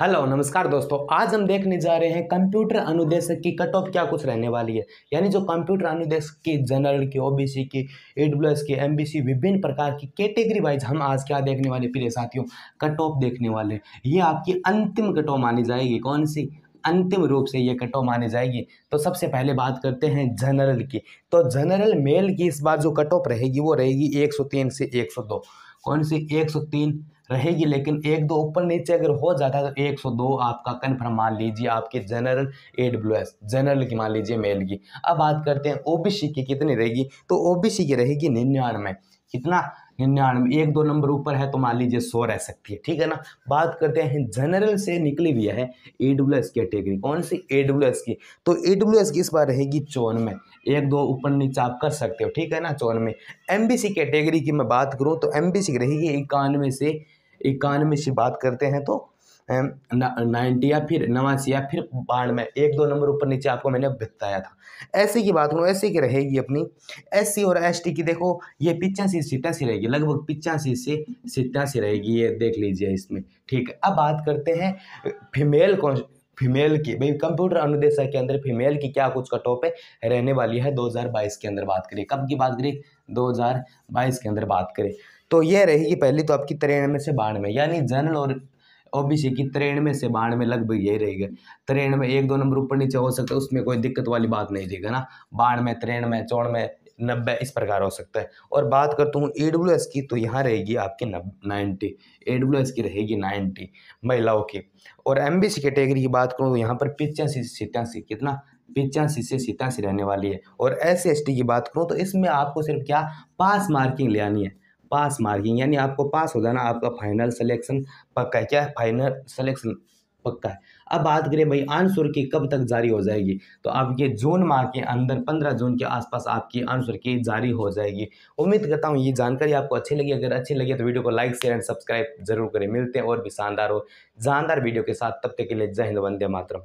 hello नमस्कार दोस्तों आज हम देखने जा रहे हैं कंप्यूटर अनुदेशक की कट ऑफ क्या कुछ रहने वाली है यानी जो कंप्यूटर अनुदेशक की जनरल की ओबीसी की एडब्ल्यूएस की एमबीसी विभिन्न प्रकार की कैटेगरी वाइज हम आज क्या देखने वाले प्रिय साथियों कट ऑफ देखने वाले ये आपकी अंतिम कट ऑफ मानी जाएगी कौन सी अंतिम रूप से ये कट ऑफ मानी जाएगी तो सबसे पहले बात करते हैं जनरल की तो जनरल मेल की इस बार जो कट ऑफ रहेगी वो रहेगी एक से एक कौन सी 103 रहेगी लेकिन एक दो ऊपर नीचे अगर हो जाता है तो 102 आपका कन्फर्म मान लीजिए आपके general A W S general की मान लीजिए मेल की अब बात करते हैं ओबीसी की कितनी रहेगी तो ओबीसी की रहेगी निन्यानवे कितना निन्यानवे एक दो नंबर ऊपर है तो मान लीजिए सौ रह सकती है ठीक है ना बात करते हैं जनरल से निकली हुई है ए डब्ल्यू एस कैटेगरी कौन सी ए डब्ल्यू एस की तो ए डब्ल्यू एस की इस बार रहेगी चौन में एक दो ऊपर नीचे आप कर सकते हो ठीक है ना चौन में एम बी सी कैटेगरी की मैं बात करूँ तो एम बी सी रहेगी इक्यानवे से इक्यानवे से बात करते हैं तो नाइन्टी या फिर नवासी या फिर बानवे एक दो नंबर ऊपर नीचे आपको मैंने बताया था ऐसे की बात करूँ ऐसे की रहेगी अपनी एस और एस की देखो ये पिचासी सितासी रहेगी लगभग पिचासी से सितासी रहेगी ये देख लीजिए इसमें ठीक है अब बात करते हैं फीमेल फीमेल की भाई कंप्यूटर अनुदेशक के अंदर फीमेल की क्या कुछ कटॉप है रहने वाली है 2022 के अंदर बात करें कब की बात करें 2022 के अंदर बात करें तो यह रहेगी पहली तो आपकी तिरानवे से बानवे यानी जनरल और ओबीसी की तिरानवे से बानवे लगभग यही रहेगा तिरानवे एक दो नंबर ऊपर नीचे हो सकता है उसमें कोई दिक्कत वाली बात नहीं रहेगा ना बानवे तिरानवे चौनवे नब्बे इस प्रकार हो सकता है और बात करता हूँ ए डब्ल्यू एस की तो यहाँ रहेगी आपकी नब नाइन्टी ए डब्ल्यू एस की रहेगी नाइन्टी महिलाओं की और एम बी सी कैटेगरी की बात करूँ तो यहाँ पर पिचासी सितासी कितना पिचासी से सितासी रहने वाली है और एस एस टी की बात करूँ तो इसमें आपको सिर्फ क्या पास मार्किंग ले आनी है पास मार्किंग यानी आपको पास हो जाना आपका फाइनल सिलेक्शन पक्का है क्या है फाइनल सिलेक्शन पक्का है अब बात करें भाई आंसर की कब तक जारी हो जाएगी तो आपके जून माह के अंदर 15 जून के आसपास आपकी आंसर की जारी हो जाएगी उम्मीद करता हूँ ये जानकारी आपको अच्छी लगी अगर अच्छी लगी तो वीडियो को लाइक शेयर एंड सब्सक्राइब जरूर करें मिलते हैं और भी शानदार हो जानदार वीडियो के साथ तब तक के लिए जय हिंद वंदे मातरम